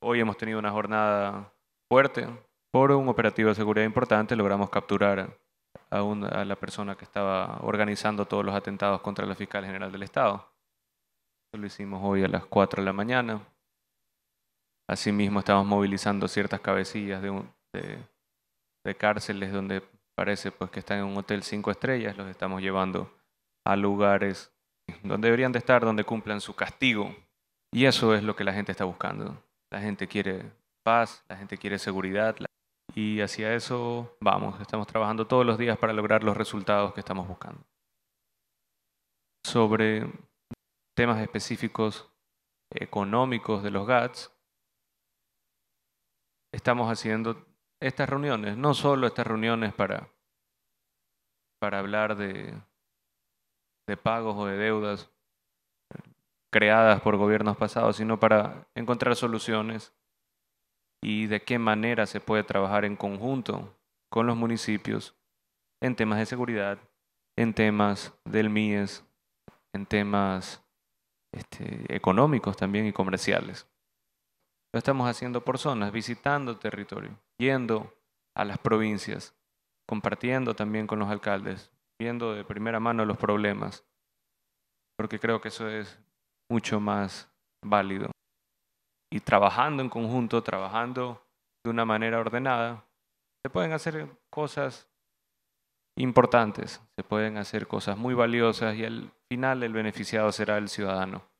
Hoy hemos tenido una jornada fuerte. Por un operativo de seguridad importante logramos capturar a, la persona que estaba organizando todos los atentados contra la fiscal general del Estado. lo hicimos hoy a las 4 de la mañana. Asimismo, estamos movilizando ciertas cabecillas de, de cárceles donde parece pues, que están en un hotel cinco estrellas. Los estamos llevando a lugares donde deberían de estar, donde cumplan su castigo. Y eso es lo que la gente está buscando la gente quiere paz, la gente quiere seguridad y hacia eso vamos. Estamos trabajando todos los días para lograr los resultados que estamos buscando. Sobre temas específicos económicos de los GATS, estamos haciendo estas reuniones, no solo estas reuniones para, para hablar de, de pagos o de deudas, creadas por gobiernos pasados, sino para encontrar soluciones y de qué manera se puede trabajar en conjunto con los municipios en temas de seguridad, en temas del MIES, en temas este, económicos también y comerciales. Lo estamos haciendo por zonas, visitando territorio, yendo a las provincias, compartiendo también con los alcaldes, viendo de primera mano los problemas, porque creo que eso es mucho más válido. Y trabajando en conjunto, trabajando de una manera ordenada, se pueden hacer cosas importantes, se pueden hacer cosas muy valiosas y al final el beneficiado será el ciudadano.